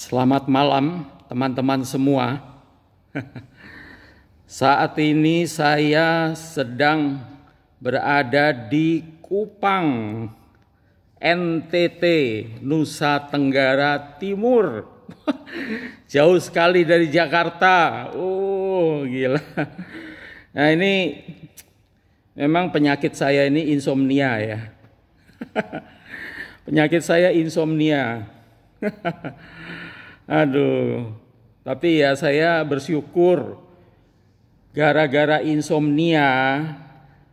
Selamat malam teman-teman semua. Saat ini saya sedang berada di Kupang, NTT, Nusa Tenggara Timur. Jauh sekali dari Jakarta. Oh, gila. Nah, ini memang penyakit saya ini insomnia ya. penyakit saya insomnia. Aduh, tapi ya saya bersyukur gara-gara insomnia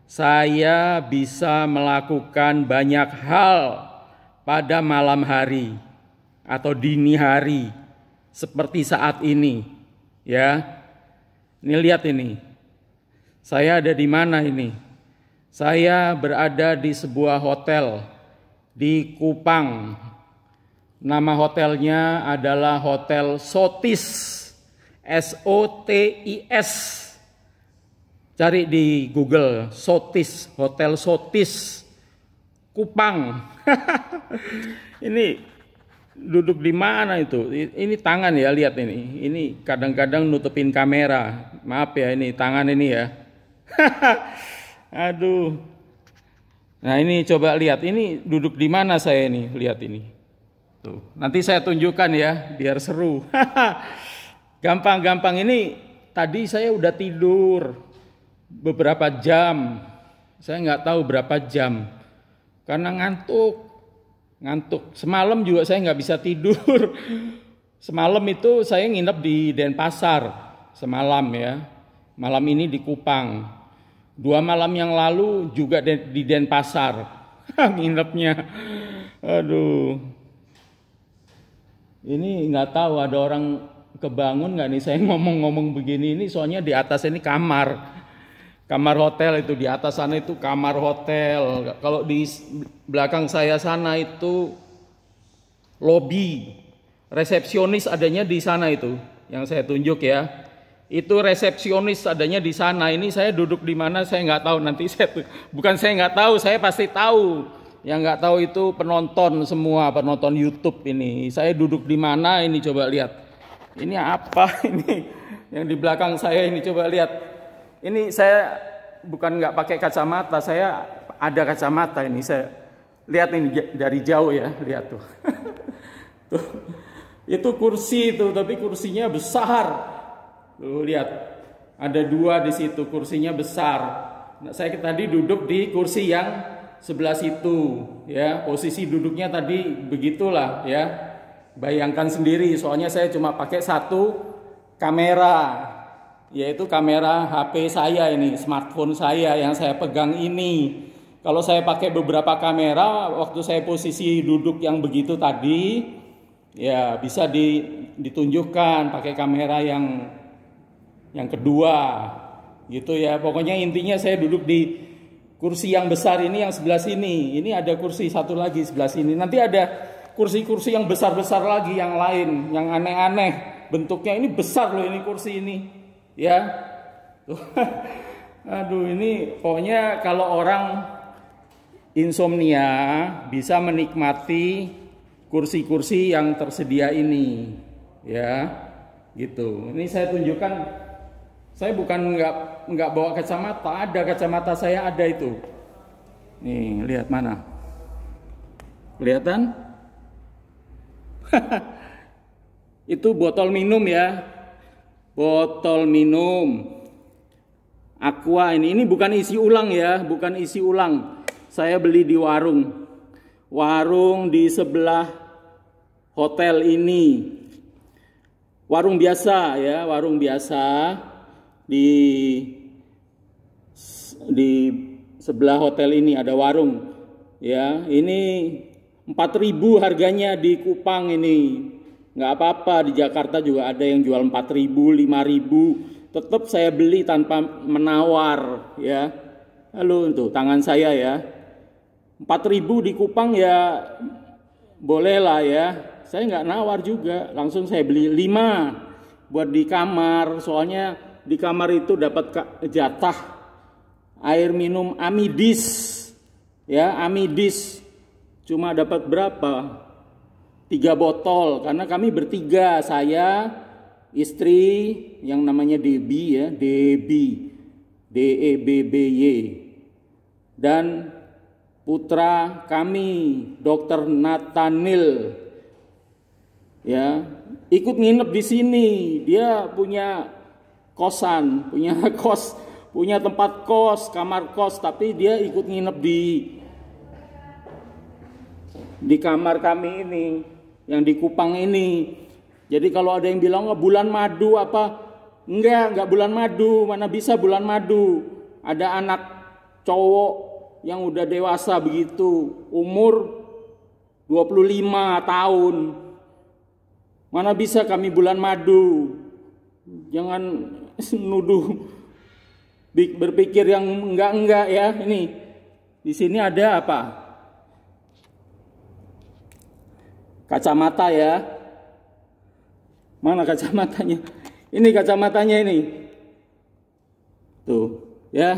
saya bisa melakukan banyak hal pada malam hari atau dini hari seperti saat ini ya ini lihat ini saya ada di mana ini saya berada di sebuah hotel di Kupang Nama hotelnya adalah Hotel Sotis. S O T I S. Cari di Google Sotis, Hotel Sotis. Kupang. ini duduk di mana itu? Ini tangan ya, lihat ini. Ini kadang-kadang nutupin kamera. Maaf ya ini tangan ini ya. Aduh. Nah, ini coba lihat ini duduk di mana saya ini, lihat ini. Tuh, nanti saya tunjukkan ya biar seru. Gampang-gampang ini tadi saya udah tidur beberapa jam. Saya nggak tahu berapa jam karena ngantuk. Ngantuk. Semalam juga saya nggak bisa tidur. Semalam itu saya nginep di Denpasar semalam ya. Malam ini di Kupang. Dua malam yang lalu juga di Denpasar nginepnya. Aduh, ini nggak tahu ada orang kebangun nggak nih saya ngomong-ngomong begini ini soalnya di atas ini kamar kamar hotel itu di atas sana itu kamar hotel kalau di belakang saya sana itu lobby resepsionis adanya di sana itu yang saya tunjuk ya itu resepsionis adanya di sana ini saya duduk di mana saya nggak tahu nanti saya bukan saya nggak tahu saya pasti tahu yang nggak tahu itu penonton semua, penonton YouTube ini. Saya duduk di mana ini coba lihat. Ini apa ini? Yang di belakang saya ini coba lihat. Ini saya bukan nggak pakai kacamata, saya ada kacamata ini. Saya lihat ini dari jauh ya, lihat tuh. tuh. Itu kursi itu, tapi kursinya besar. Tuh lihat. Ada dua di situ, kursinya besar. Nah, saya tadi duduk di kursi yang sebelah situ ya posisi duduknya tadi begitulah ya bayangkan sendiri soalnya saya cuma pakai satu kamera yaitu kamera HP saya ini smartphone saya yang saya pegang ini kalau saya pakai beberapa kamera waktu saya posisi duduk yang begitu tadi ya bisa di, ditunjukkan pakai kamera yang yang kedua gitu ya pokoknya intinya saya duduk di kursi yang besar ini yang sebelah sini. Ini ada kursi satu lagi sebelah sini. Nanti ada kursi-kursi yang besar-besar lagi yang lain, yang aneh-aneh. Bentuknya ini besar loh ini kursi ini. Ya. Aduh ini pokoknya kalau orang insomnia bisa menikmati kursi-kursi yang tersedia ini. Ya. Gitu. Ini saya tunjukkan saya bukan nggak nggak bawa kacamata, ada kacamata saya ada itu. Nih, lihat mana? Kelihatan? itu botol minum ya. Botol minum. Aqua ini ini bukan isi ulang ya, bukan isi ulang. Saya beli di warung. Warung di sebelah hotel ini. Warung biasa ya, warung biasa di di sebelah hotel ini ada warung ya ini 4000 harganya di Kupang ini nggak apa-apa di Jakarta juga ada yang jual 4000 5000 tetap saya beli tanpa menawar ya Halo itu tangan saya ya 4000 di Kupang ya bolehlah ya saya nggak nawar juga langsung saya beli 5 buat di kamar soalnya di kamar itu dapat jatah air minum amidis ya amidis cuma dapat berapa tiga botol karena kami bertiga saya istri yang namanya Debi ya Debi D E B B Y dan putra kami dokter Natanil ya ikut nginep di sini dia punya kosan, punya kos, punya tempat kos, kamar kos, tapi dia ikut nginep di di kamar kami ini, yang di Kupang ini. Jadi kalau ada yang bilang oh, bulan madu apa? Enggak, enggak bulan madu, mana bisa bulan madu. Ada anak cowok yang udah dewasa begitu, umur 25 tahun. Mana bisa kami bulan madu? Jangan nuduh berpikir yang enggak-enggak ya ini di sini ada apa kacamata ya mana kacamatanya ini kacamatanya ini tuh ya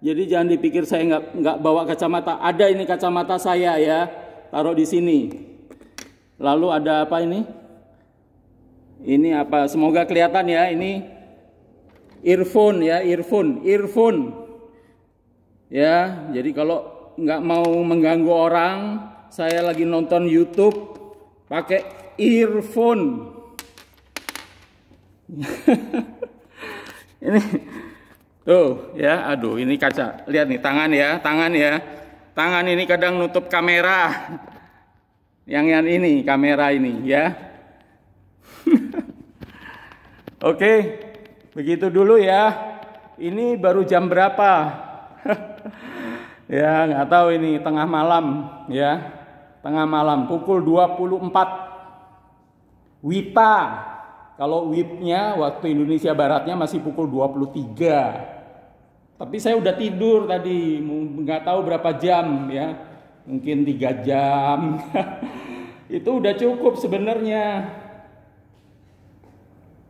jadi jangan dipikir saya nggak nggak bawa kacamata ada ini kacamata saya ya taruh di sini lalu ada apa ini ini apa semoga kelihatan ya ini Irfun ya, Irfun, Irfun. Ya, jadi kalau nggak mau mengganggu orang, saya lagi nonton YouTube pakai earphone. ini tuh ya, aduh ini kaca. Lihat nih tangan ya, tangan ya. Tangan ini kadang nutup kamera. Yang yang ini kamera ini ya. Oke. Begitu dulu ya. Ini baru jam berapa? ya, nggak tahu ini tengah malam ya. Tengah malam pukul 24. WITA. Kalau wib waktu Indonesia Baratnya masih pukul 23. Tapi saya udah tidur tadi, nggak tahu berapa jam ya. Mungkin 3 jam. Itu udah cukup sebenarnya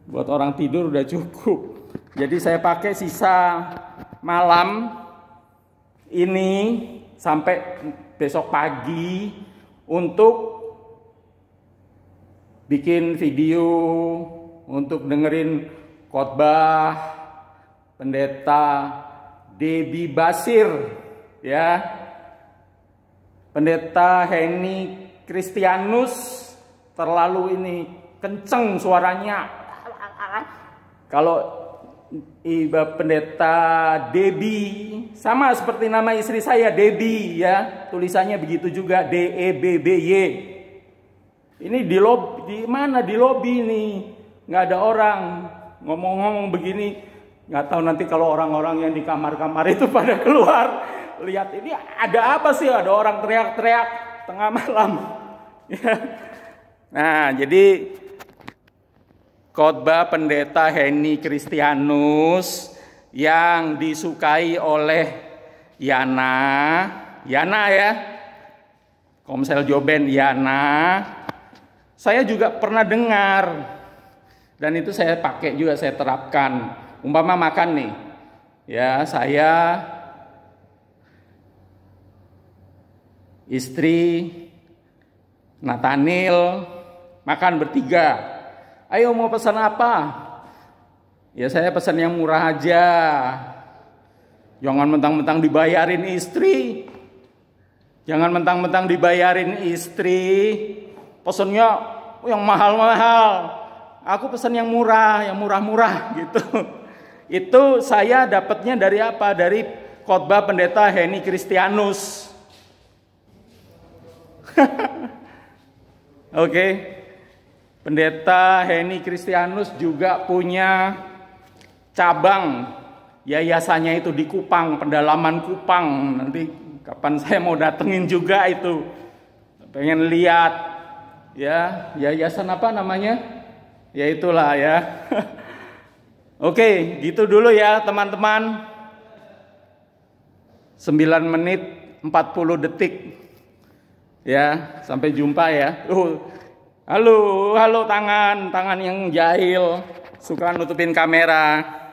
buat orang tidur udah cukup jadi saya pakai sisa malam ini sampai besok pagi untuk bikin video untuk dengerin khotbah pendeta Debi Basir ya pendeta Henny Kristianus terlalu ini kenceng suaranya kalau Iba Pendeta Debi sama seperti nama istri saya Debi ya tulisannya begitu juga D E B B Y ini di lobi di mana di lobi nih nggak ada orang ngomong-ngomong begini nggak tahu nanti kalau orang-orang yang di kamar-kamar itu pada keluar lihat ini ada apa sih ada orang teriak-teriak tengah malam ya. nah jadi khotbah pendeta Heni Kristianus yang disukai oleh Yana, Yana ya, Komsel Joben Yana. Saya juga pernah dengar dan itu saya pakai juga saya terapkan. Umpama makan nih, ya saya istri Natanil makan bertiga Ayo mau pesan apa? Ya saya pesan yang murah aja. Jangan mentang-mentang dibayarin istri. Jangan mentang-mentang dibayarin istri. Pesannya oh, yang mahal-mahal. Aku pesan yang murah, yang murah-murah gitu. Itu saya dapatnya dari apa? Dari khotbah pendeta Heni Kristianus. Oke. Okay. Pendeta Heni Kristianus juga punya cabang yayasannya itu di Kupang, pendalaman Kupang. Nanti kapan saya mau datengin juga itu. Pengen lihat ya, yayasan apa namanya? Ya itulah ya. Oke, gitu dulu ya teman-teman. 9 menit 40 detik. Ya, sampai jumpa ya. Uh, Halo, halo tangan, tangan yang jahil suka nutupin kamera.